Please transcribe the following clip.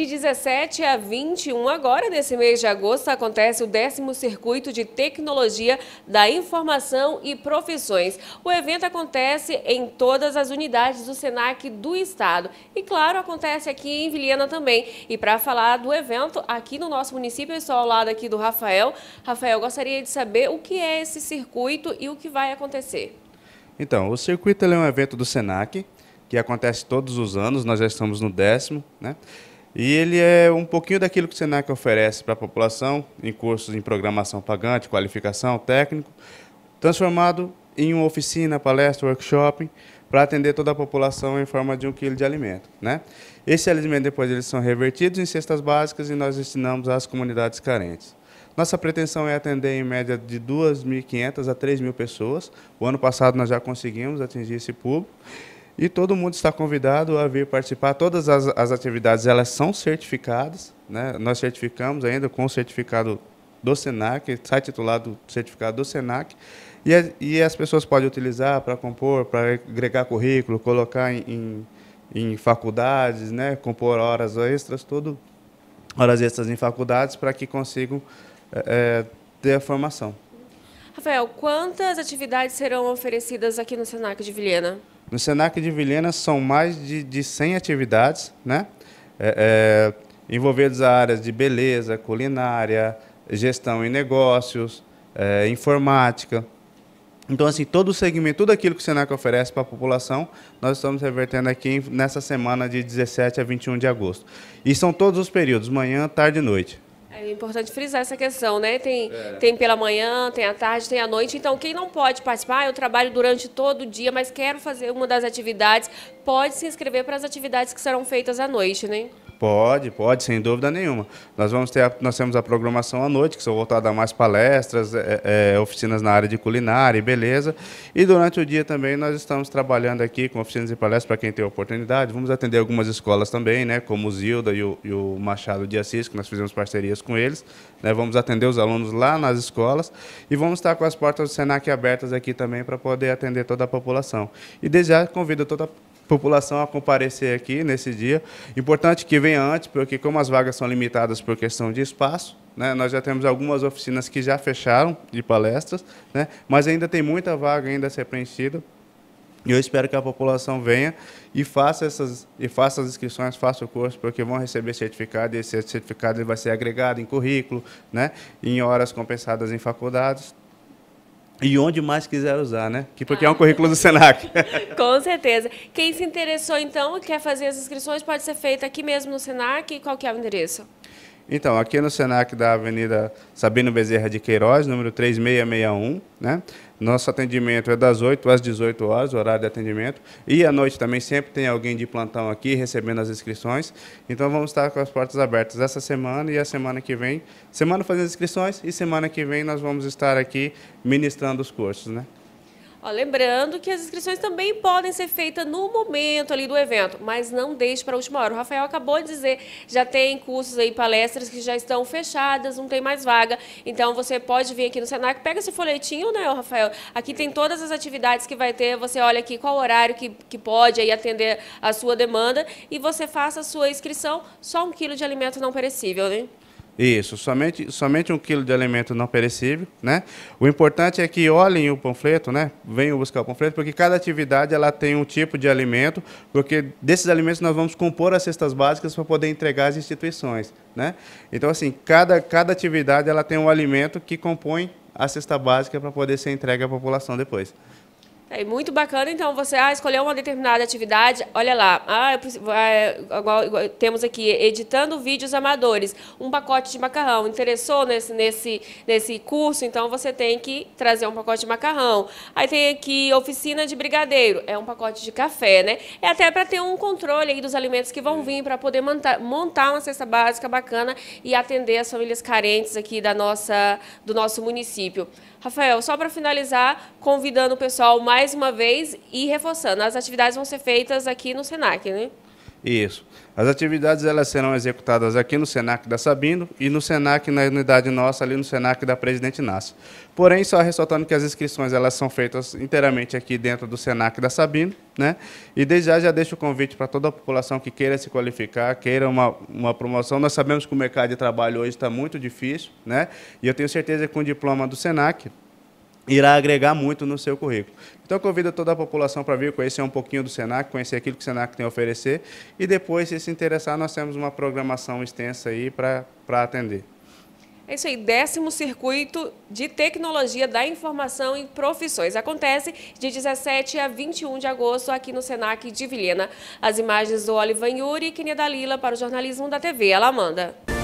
De 17 a 21 agora nesse mês de agosto acontece o décimo circuito de tecnologia da informação e profissões. O evento acontece em todas as unidades do Senac do estado e claro acontece aqui em Vilhena também. E para falar do evento aqui no nosso município, eu estou ao lado aqui do Rafael. Rafael, gostaria de saber o que é esse circuito e o que vai acontecer. Então, o circuito é um evento do Senac que acontece todos os anos, nós já estamos no décimo, né? E ele é um pouquinho daquilo que o SENAC oferece para a população, em cursos em programação pagante, qualificação, técnico, transformado em uma oficina, palestra, workshop, para atender toda a população em forma de um quilo de alimento. Né? Esse alimento depois eles são revertidos em cestas básicas e nós destinamos às comunidades carentes. Nossa pretensão é atender em média de 2.500 a 3.000 pessoas. O ano passado nós já conseguimos atingir esse público. E todo mundo está convidado a vir participar. Todas as, as atividades elas são certificadas, né? Nós certificamos ainda com o certificado do Senac, sai titulado certificado do Senac, e, e as pessoas podem utilizar para compor, para agregar currículo, colocar em, em, em faculdades, né? Compor horas extras, tudo horas extras em faculdades para que consigam é, é ter a formação. Rafael, quantas atividades serão oferecidas aqui no Senac de Vilhena? No Senac de Vilhena são mais de, de 100 atividades, né? É, é, envolvidas áreas de beleza, culinária, gestão e negócios, é, informática. Então, assim, todo o segmento, tudo aquilo que o Senac oferece para a população, nós estamos revertendo aqui nessa semana de 17 a 21 de agosto. E são todos os períodos, manhã, tarde e noite. É importante frisar essa questão, né? Tem, é. tem pela manhã, tem à tarde, tem à noite. Então, quem não pode participar, eu trabalho durante todo o dia, mas quero fazer uma das atividades, pode se inscrever para as atividades que serão feitas à noite, né? Pode, pode, sem dúvida nenhuma. Nós vamos ter, a, nós temos a programação à noite, que são voltadas a mais palestras, é, é, é, oficinas na área de culinária e beleza. E durante o dia também nós estamos trabalhando aqui com oficinas e palestras para quem tem oportunidade. Vamos atender algumas escolas também, né, como o Zilda e o, e o Machado de Assis, que nós fizemos parcerias com eles. Né, vamos atender os alunos lá nas escolas e vamos estar com as portas do Senac abertas aqui também para poder atender toda a população. E desde já convido toda a população a comparecer aqui nesse dia. Importante que venha antes, porque como as vagas são limitadas por questão de espaço, né, nós já temos algumas oficinas que já fecharam de palestras, né, mas ainda tem muita vaga ainda a ser preenchida. E eu espero que a população venha e faça essas e faça as inscrições, faça o curso, porque vão receber certificado e esse certificado ele vai ser agregado em currículo, né, em horas compensadas em faculdades. E onde mais quiser usar, né? Que porque ah. é um ah. currículo do Senac. Com certeza. Quem se interessou, então, e quer fazer as inscrições, pode ser feita aqui mesmo no Senac. qual que é o endereço? Então, aqui no Senac da Avenida Sabino Bezerra de Queiroz, número 3661, né? Nosso atendimento é das 8 às 18 horas, o horário de atendimento. E à noite também sempre tem alguém de plantão aqui recebendo as inscrições. Então vamos estar com as portas abertas essa semana e a semana que vem. Semana fazendo inscrições e semana que vem nós vamos estar aqui ministrando os cursos, né? Ó, lembrando que as inscrições também podem ser feitas no momento ali do evento, mas não deixe para a última hora. O Rafael acabou de dizer, já tem cursos aí, palestras que já estão fechadas, não tem mais vaga. Então você pode vir aqui no Senac, pega esse folhetinho, né, Rafael? Aqui tem todas as atividades que vai ter, você olha aqui qual horário que, que pode aí atender a sua demanda e você faça a sua inscrição, só um quilo de alimento não perecível, né? Isso, somente, somente um quilo de alimento não perecível, né? O importante é que olhem o panfleto, né? Venham buscar o panfleto, porque cada atividade ela tem um tipo de alimento, porque desses alimentos nós vamos compor as cestas básicas para poder entregar às instituições, né? Então, assim, cada, cada atividade ela tem um alimento que compõe a cesta básica para poder ser entregue à população depois. É muito bacana, então, você ah, escolheu uma determinada atividade, olha lá, ah, preciso, ah é, igual, igual, temos aqui editando vídeos amadores, um pacote de macarrão, interessou nesse, nesse, nesse curso, então você tem que trazer um pacote de macarrão. Aí tem aqui oficina de brigadeiro, é um pacote de café, né? É até para ter um controle aí dos alimentos que vão é. vir, para poder montar, montar uma cesta básica bacana e atender as famílias carentes aqui da nossa, do nosso município. Rafael, só para finalizar, convidando o pessoal mais mais uma vez, e reforçando, as atividades vão ser feitas aqui no SENAC, né? Isso. As atividades elas serão executadas aqui no Senac da Sabino e no Senac na unidade nossa ali no Senac da Presidente Inácio. Porém, só ressaltando que as inscrições elas são feitas inteiramente aqui dentro do Senac da Sabino, né? E desde já já deixo o convite para toda a população que queira se qualificar, queira uma, uma promoção. Nós sabemos que o mercado de trabalho hoje está muito difícil, né? E eu tenho certeza que com o diploma do Senac irá agregar muito no seu currículo. Então eu convido toda a população para vir conhecer um pouquinho do Senac, conhecer aquilo que o Senac tem a oferecer e depois, se se interessar, nós temos uma programação extensa aí para atender. É isso aí, décimo circuito de tecnologia da informação e profissões. Acontece de 17 a 21 de agosto aqui no Senac de Vilhena. As imagens do Olivan Yuri e Kenia Dalila para o jornalismo da TV. Ela manda.